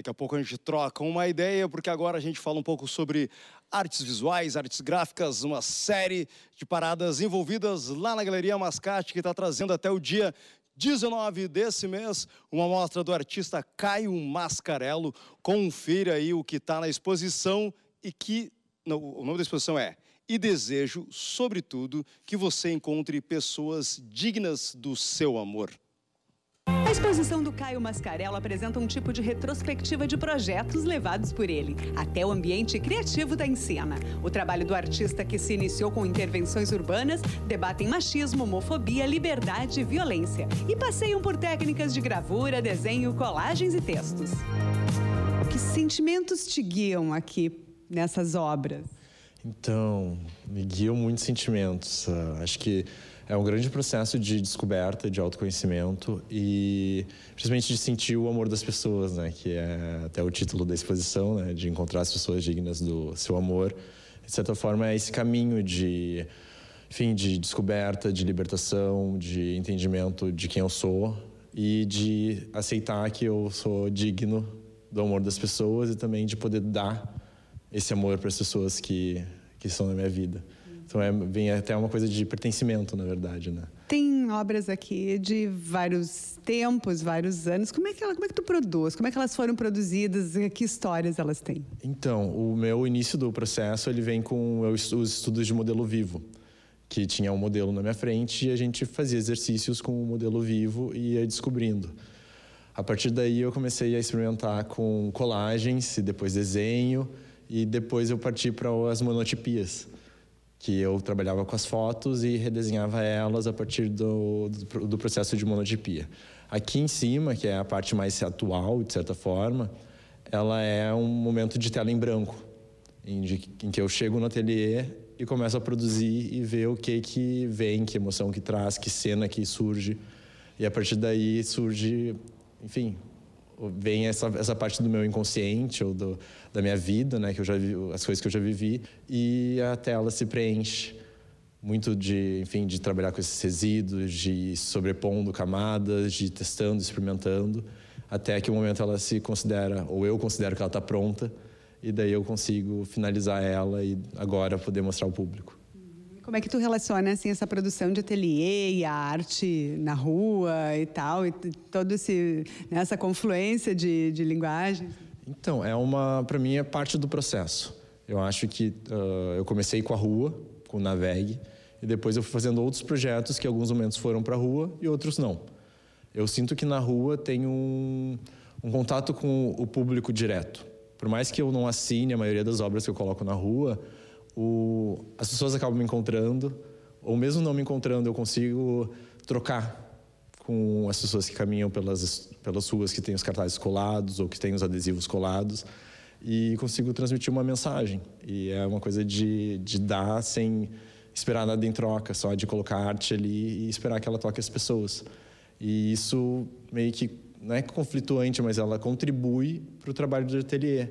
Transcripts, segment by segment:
Daqui a pouco a gente troca uma ideia, porque agora a gente fala um pouco sobre artes visuais, artes gráficas, uma série de paradas envolvidas lá na Galeria Mascate, que está trazendo até o dia 19 desse mês, uma mostra do artista Caio Mascarello. Confira aí o que está na exposição e que. Não, o nome da exposição é e desejo, sobretudo, que você encontre pessoas dignas do seu amor. A exposição do Caio Mascarello apresenta um tipo de retrospectiva de projetos levados por ele, até o ambiente criativo da tá encena. O trabalho do artista que se iniciou com intervenções urbanas debatem machismo, homofobia, liberdade e violência e passeiam por técnicas de gravura, desenho, colagens e textos. Que sentimentos te guiam aqui nessas obras? Então, me guiam muitos sentimentos. Ah, acho que é um grande processo de descoberta, de autoconhecimento e principalmente de sentir o amor das pessoas, né? Que é até o título da exposição, né? De encontrar as pessoas dignas do seu amor. De certa forma, é esse caminho de, fim de descoberta, de libertação, de entendimento de quem eu sou e de aceitar que eu sou digno do amor das pessoas e também de poder dar esse amor para as pessoas que, que estão na minha vida. Então é, vem até uma coisa de pertencimento, na verdade, né? Tem obras aqui de vários tempos, vários anos. Como é que ela, como é que tu produz? Como é que elas foram produzidas? Que histórias elas têm? Então, o meu início do processo ele vem com os estudos de modelo vivo, que tinha um modelo na minha frente e a gente fazia exercícios com o modelo vivo e ia descobrindo. A partir daí eu comecei a experimentar com colagens e depois desenho e depois eu parti para as monotipias, que eu trabalhava com as fotos e redesenhava elas a partir do, do, do processo de monotipia. Aqui em cima, que é a parte mais atual, de certa forma, ela é um momento de tela em branco, em, em que eu chego no ateliê e começo a produzir e ver o que que vem, que emoção que traz, que cena que surge. E a partir daí surge, enfim, vem essa, essa parte do meu inconsciente ou do, da minha vida, né, que eu já vi, as coisas que eu já vivi, e a tela se preenche muito de, enfim, de trabalhar com esses resíduos, de sobrepondo camadas, de testando, experimentando, até que o momento ela se considera, ou eu considero que ela está pronta, e daí eu consigo finalizar ela e agora poder mostrar ao público. Como é que tu relaciona assim essa produção de ateliê e a arte na rua e tal e todo esse né, essa confluência de, de linguagens? Então é uma para mim é parte do processo. Eu acho que uh, eu comecei com a rua, com o Naveg, e depois eu fui fazendo outros projetos que alguns momentos foram para a rua e outros não. Eu sinto que na rua tem um, um contato com o público direto. Por mais que eu não assine a maioria das obras que eu coloco na rua, o, as pessoas acabam me encontrando, ou mesmo não me encontrando, eu consigo trocar com as pessoas que caminham pelas, pelas ruas que têm os cartazes colados ou que têm os adesivos colados e consigo transmitir uma mensagem. E é uma coisa de, de dar sem esperar nada em troca, só de colocar arte ali e esperar que ela toque as pessoas. E isso meio que não é conflituante, mas ela contribui para o trabalho do ateliê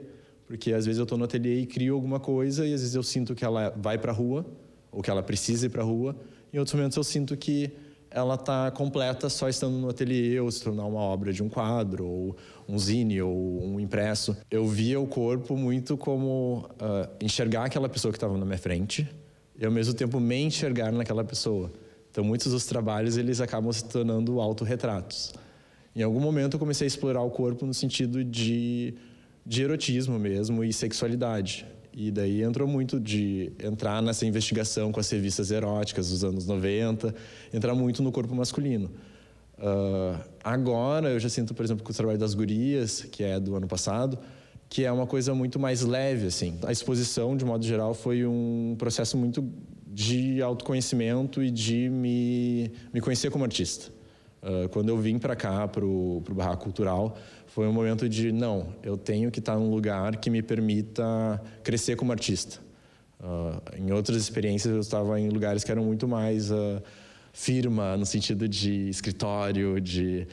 porque às vezes eu estou no ateliê e crio alguma coisa e às vezes eu sinto que ela vai para a rua, ou que ela precisa ir para a rua. Em outros momentos eu sinto que ela está completa só estando no ateliê ou se tornar uma obra de um quadro ou um zine ou um impresso. Eu via o corpo muito como uh, enxergar aquela pessoa que estava na minha frente e ao mesmo tempo me enxergar naquela pessoa. Então muitos dos trabalhos eles acabam se tornando autorretratos. Em algum momento eu comecei a explorar o corpo no sentido de de erotismo mesmo e sexualidade. E daí entrou muito de entrar nessa investigação com as revistas eróticas dos anos 90, entrar muito no corpo masculino. Uh, agora eu já sinto, por exemplo, com o trabalho das gurias, que é do ano passado, que é uma coisa muito mais leve, assim. A exposição, de modo geral, foi um processo muito de autoconhecimento e de me, me conhecer como artista. Uh, quando eu vim para cá, para o Barraco Cultural, foi um momento de, não, eu tenho que estar tá num lugar que me permita crescer como artista. Uh, em outras experiências, eu estava em lugares que eram muito mais uh, firma, no sentido de escritório, de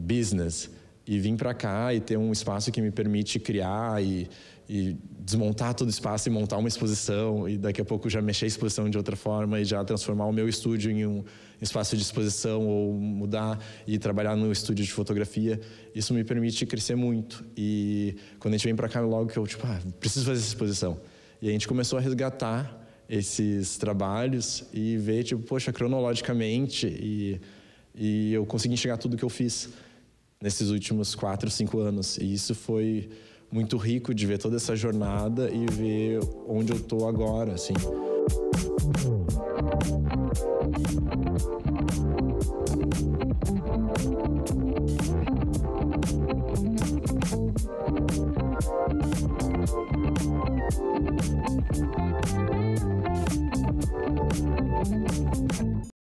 business e vir para cá e ter um espaço que me permite criar e, e, desmontar todo o espaço e montar uma exposição e daqui a pouco já mexer a exposição de outra forma e já transformar o meu estúdio em um espaço de exposição ou mudar e trabalhar no estúdio de fotografia isso me permite crescer muito e quando a gente vem para cá logo que eu tipo ah, preciso fazer essa exposição e a gente começou a resgatar esses trabalhos e ver tipo poxa cronologicamente e e eu consegui enxergar tudo que eu fiz nesses últimos quatro, cinco anos. E isso foi muito rico de ver toda essa jornada e ver onde eu tô agora, assim.